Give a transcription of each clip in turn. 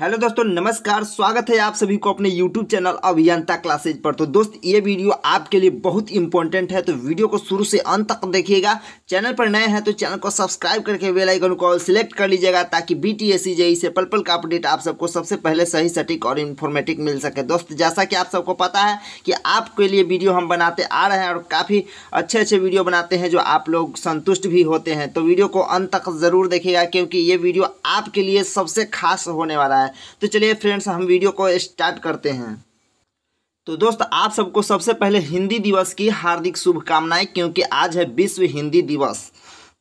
hello दोस्तों नमस्कार स्वागत है आप सभी को अपने यूट्यूब चैनल अभियंता क्लासेज पर तो दोस्त ये वीडियो आपके लिए बहुत इंपॉर्टेंट है तो वीडियो को शुरू से अंत तक देखिएगा चैनल पर नए हैं तो चैनल को सब्सक्राइब करके बेल आइकन को सिलेक्ट कर लीजिएगा ताकि बी टी एस जेई से पल पल का अपडेट आप सबको सबसे पहले सही सटीक और इन्फॉर्मेटिव मिल सके दोस्त जैसा कि आप सबको पता है कि आपके लिए वीडियो हम बनाते आ रहे हैं और काफ़ी अच्छे अच्छे वीडियो बनाते हैं जो आप लोग संतुष्ट भी होते हैं तो वीडियो को अंत तक ज़रूर देखेगा क्योंकि ये वीडियो आपके लिए सबसे खास होने वाला है है तो चलिए फ्रेंड्स हम वीडियो को स्टार्ट करते हैं तो दोस्त आप सबको सबसे पहले हिंदी दिवस की हार्दिक शुभकामनाएं क्योंकि आज है विश्व हिंदी दिवस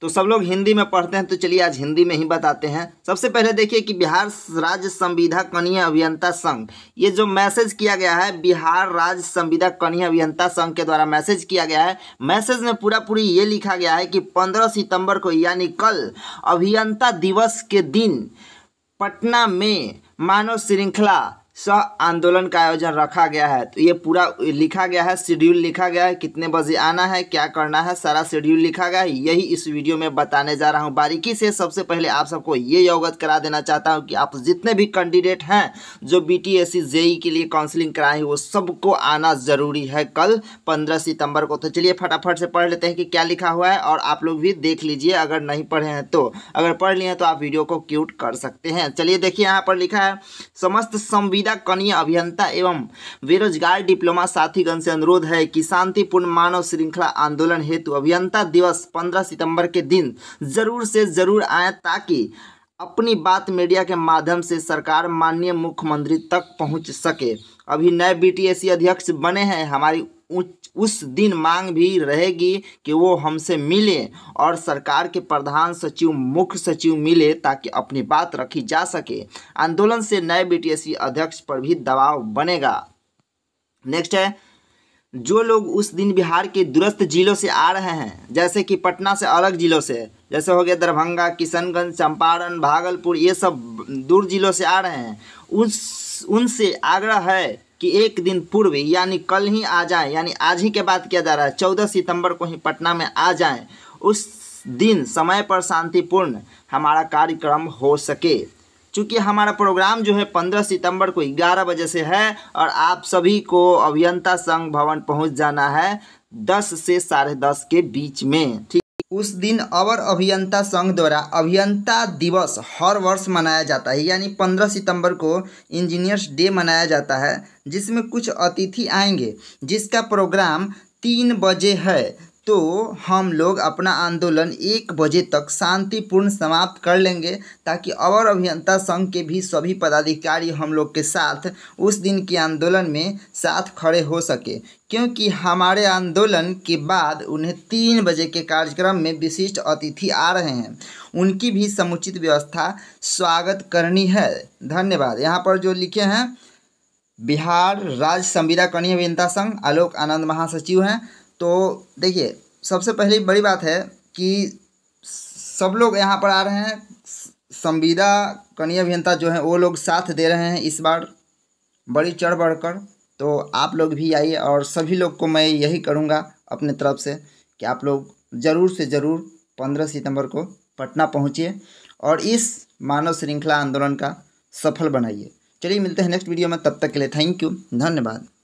तो सब लोग हिंदी में पढ़ते हैं तो चलिए आज हिंदी में ही बताते हैं सबसे पहले देखिए कि बिहार राज्य संविधा कनीय अभियंता संघ ये जो मैसेज किया गया है बिहार राज्य संविधा कनीय अभियंता संघ के द्वारा मैसेज किया गया है मैसेज में पूरा पूरी ये लिखा गया है कि 15 सितंबर को यानी कल अभियंता दिवस के दिन पटना में मानव श्रृंखला स आंदोलन का आयोजन रखा गया है तो ये पूरा लिखा गया है शेड्यूल लिखा गया है कितने बजे आना है क्या करना है सारा शेड्यूल लिखा गया है यही इस वीडियो में बताने जा रहा हूँ बारीकी से सबसे पहले आप सबको ये अवगत करा देना चाहता हूँ कि आप जितने भी कैंडिडेट हैं जो बी टी एस जेई के लिए काउंसलिंग कराए वो सबको आना ज़रूरी है कल पंद्रह सितंबर को तो चलिए फटाफट से पढ़ लेते हैं कि क्या लिखा हुआ है और आप लोग भी देख लीजिए अगर नहीं पढ़े हैं तो अगर पढ़ लिए हैं तो आप वीडियो को क्यूट कर सकते हैं चलिए देखिए यहाँ पर लिखा है समस्त संविधान सीधा कन्या अभियंता एवं बेरोजगार डिप्लोमा साथीगण से अनुरोध है कि शांतिपूर्ण मानव श्रृंखला आंदोलन हेतु अभियंता दिवस पंद्रह सितंबर के दिन जरूर से जरूर आए ताकि अपनी बात मीडिया के माध्यम से सरकार माननीय मुख्यमंत्री तक पहुंच सके अभी नए बीटीएससी e अध्यक्ष बने हैं हमारी उस दिन मांग भी रहेगी कि वो हमसे मिले और सरकार के प्रधान सचिव मुख्य सचिव मिले ताकि अपनी बात रखी जा सके आंदोलन से नए बीटीएससी अध्यक्ष पर भी दबाव बनेगा नेक्स्ट है जो लोग उस दिन बिहार के दूरस्थ जिलों से आ रहे हैं जैसे कि पटना से अलग जिलों से जैसे हो गया दरभंगा किशनगंज चंपारण भागलपुर ये सब दूर जिलों से आ रहे हैं उस उनसे आग्रह है कि एक दिन पूर्व यानी कल ही आ जाए यानी आज ही के बात किया जा रहा है चौदह सितंबर को ही पटना में आ जाए उस दिन समय पर शांतिपूर्ण हमारा कार्यक्रम हो सके चूँकि हमारा प्रोग्राम जो है पंद्रह सितंबर को ग्यारह बजे से है और आप सभी को अभियंता संघ भवन पहुंच जाना है दस से साढ़े दस के बीच में ठीक उस दिन अवर अभियंता संघ द्वारा अभियंता दिवस हर वर्ष मनाया जाता है यानी 15 सितंबर को इंजीनियर्स डे मनाया जाता है जिसमें कुछ अतिथि आएंगे जिसका प्रोग्राम तीन बजे है तो हम लोग अपना आंदोलन एक बजे तक शांतिपूर्ण समाप्त कर लेंगे ताकि अवर अभियंता संघ के भी सभी पदाधिकारी हम लोग के साथ उस दिन के आंदोलन में साथ खड़े हो सके क्योंकि हमारे आंदोलन के बाद उन्हें तीन बजे के कार्यक्रम में विशिष्ट अतिथि आ रहे हैं उनकी भी समुचित व्यवस्था स्वागत करनी है धन्यवाद यहाँ पर जो लिखे हैं बिहार राज्य संविदा करणीय अभियंता संघ आलोक आनंद महासचिव हैं तो देखिए सबसे पहली बड़ी बात है कि सब लोग यहाँ पर आ रहे हैं संविदा कनीय अभियंता जो हैं वो लोग साथ दे रहे हैं इस बार बड़ी चढ़ बढ़ कर तो आप लोग भी आइए और सभी लोग को मैं यही करूँगा अपने तरफ से कि आप लोग ज़रूर से ज़रूर पंद्रह सितंबर को पटना पहुँचिए और इस मानव श्रृंखला आंदोलन का सफल बनाइए चलिए मिलते हैं नेक्स्ट वीडियो में तब तक के लिए थैंक यू धन्यवाद